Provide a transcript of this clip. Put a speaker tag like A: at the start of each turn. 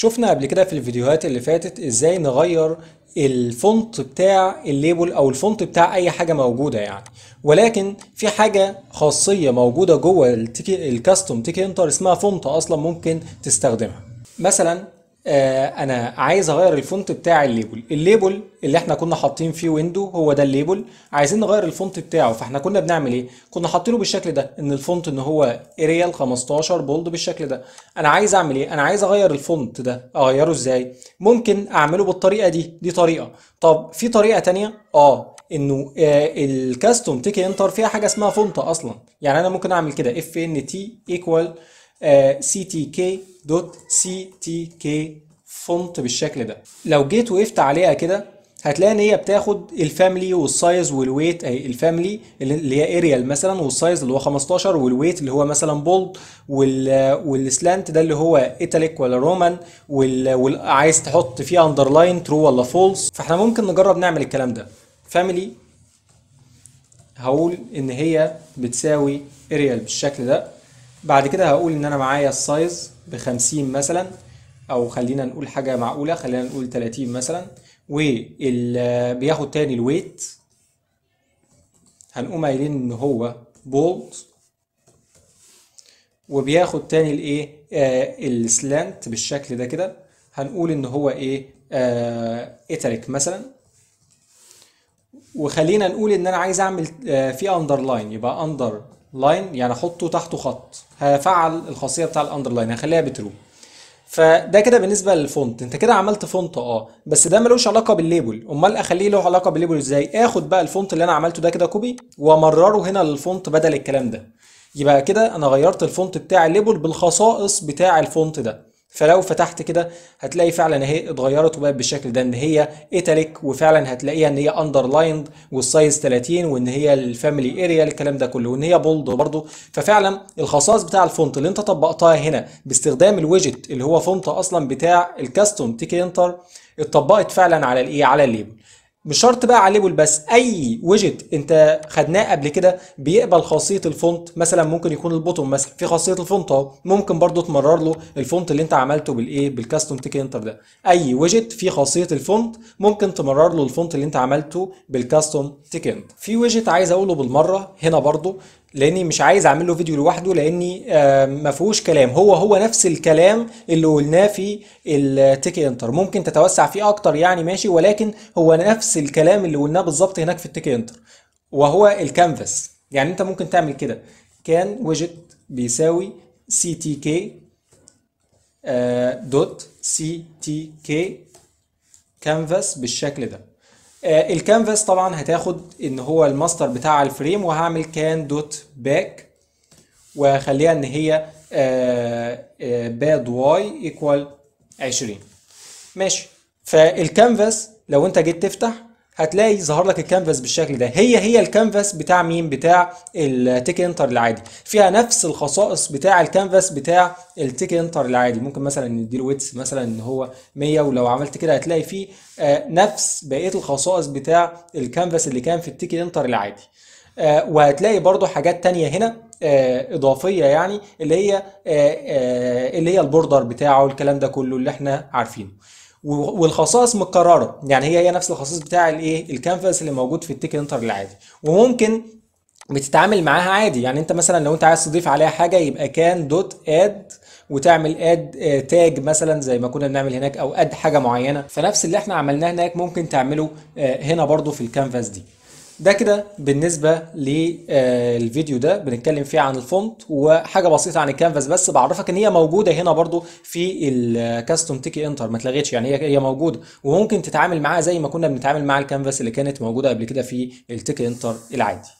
A: شفنا قبل كده في الفيديوهات اللي فاتت ازاي نغير الفونت بتاع الليبل او الفونت بتاع اي حاجه موجوده يعني ولكن في حاجه خاصيه موجوده جوه الكاستم تيكي انتر اسمها فونت اصلا ممكن تستخدمها مثلا آه، انا عايز اغير الفونت بتاع الليبل الليبل اللي احنا كنا حاطين فيه ويندو هو ده الليبل عايزين نغير الفونت بتاعه فاحنا كنا بنعمل ايه كنا حاطينه بالشكل ده ان الفونت ان هو اريال 15 بولد بالشكل ده انا عايز اعمل ايه انا عايز اغير الفونت ده اغيره ازاي ممكن اعمله بالطريقه دي دي طريقه طب في طريقه تانية اه انه آه، الكاستوم تيكي انتر فيها حاجه اسمها فونت اصلا يعني انا ممكن اعمل كده اف ان تي ايكوال آه، ctk.ctk فونت بالشكل ده لو جيت وقفت عليها كده هتلاقي ان هي بتاخد الفاملي والسايز والويت اهي الفاملي اللي هي اريال مثلا والسايز اللي هو 15 والويت اللي هو مثلا بولد والسلانت ده اللي هو ايتاليك ولا رومان وعايز تحط فيه اندرلاين ترو ولا فولس فاحنا ممكن نجرب نعمل الكلام ده فاملي هقول ان هي بتساوي اريال بالشكل ده بعد كده هقول ان انا معايا السايز بخمسين مثلا او خلينا نقول حاجة معقولة خلينا نقول تلاتين مثلا وبياخد تاني الويت هنقوم قايلين ان هو بولد وبياخد تاني الايه آه السلانت بالشكل ده كده هنقول ان هو ايه آه اتريك مثلا وخلينا نقول ان انا عايز اعمل آه في اندرلاين يبقى اندر لاين يعني احطه تحته خط هفعل الخاصيه بتاع الاندرلاين هخليها بترو فده كده بالنسبه للفونت انت كده عملت فونت اه بس ده ملوش علاقه بالليبل امال اخليه له علاقه بالليبل ازاي اخد بقى الفونت اللي انا عملته ده كده كوبي وامرره هنا للفونت بدل الكلام ده يبقى كده انا غيرت الفونت بتاع الليبل بالخصائص بتاع الفونت ده فلو فتحت كده هتلاقي فعلا اهي اتغيرت وبقت بالشكل ده ان هي ايتاليك وفعلا هتلاقيها ان هي اندرلايند والسايز 30 وان هي الفاميلي اريا الكلام ده كله وان هي بولد برضه ففعلا الخصائص بتاع الفونت اللي انت طبقتها هنا باستخدام الويجت اللي هو فونت اصلا بتاع الكاستوم تيكي انتر اتطبقت فعلا على الايه على الليبل مش شرط بقى على ليبل بس اي ويجت انت خدناه قبل كده بيقبل خاصيه الفونت مثلا ممكن يكون البوتوم مثلا في خاصيه الفونت اهو ممكن برضو تمرر له الفونت اللي انت عملته بالايه بالكاستوم تيك انتر ده اي ويجت في خاصيه الفونت ممكن تمرر له الفونت اللي انت عملته بالكاستوم تيك انتر في ويجت عايز اقوله بالمره هنا برضو لاني مش عايز اعمل له فيديو لوحده لاني آه، ما فيهوش كلام هو هو نفس الكلام اللي قلناه في التيك انتر ممكن تتوسع فيه اكتر يعني ماشي ولكن هو نفس الكلام اللي قلناه بالظبط هناك في التيك انتر وهو الكانفاس يعني انت ممكن تعمل كده كان ويجت بيساوي سي تي كي دوت سي تي كي كانفاس بالشكل ده آه، الكانفاس طبعا هتاخد ان هو الماستر بتاع الفريم وهعمل كان دوت باك وهخليها ان هي باد واي ايكوال 20 ماشي فالكانفاس لو انت جيت تفتح هتلاقي ظهر لك الكانفاس بالشكل ده هي هي الكانفاس بتاع مين بتاع التيك انتر العادي فيها نفس الخصائص بتاع الكانفاس بتاع التيك انتر العادي ممكن مثلا نديله ويتس مثلا ان هو 100 ولو عملت كده هتلاقي فيه آه، نفس بقيه الخصائص بتاع الكانفاس اللي كان في التيك انتر العادي آه، وهتلاقي برضو حاجات تانية هنا آه، اضافيه يعني اللي هي اللي هي البوردر بتاعه الكلام ده كله اللي احنا عارفينه والخصائص متكرره يعني هي هي نفس الخصائص بتاع الايه الكانفاس اللي موجود في التيك انتر العادي وممكن بتتعامل معاها عادي يعني انت مثلا لو انت عايز تضيف عليها حاجه يبقى كان دوت اد وتعمل اد آه، تاج مثلا زي ما كنا بنعمل هناك او اد حاجه معينه فنفس اللي احنا عملناه هناك ممكن تعمله آه، هنا برضو في الكانفاس دي ده كده بالنسبة للفيديو آه، ده بنتكلم فيه عن الفونت وحاجة بسيطة عن الكانفاس بس بعرفك ان هي موجودة هنا برضو في الكاستوم آه، تيكي انتر ما تلغيتش يعني هي هي موجودة وممكن تتعامل معاها زي ما كنا بنتعامل مع الكانفاس اللي كانت موجودة قبل كده في التيكي انتر العادي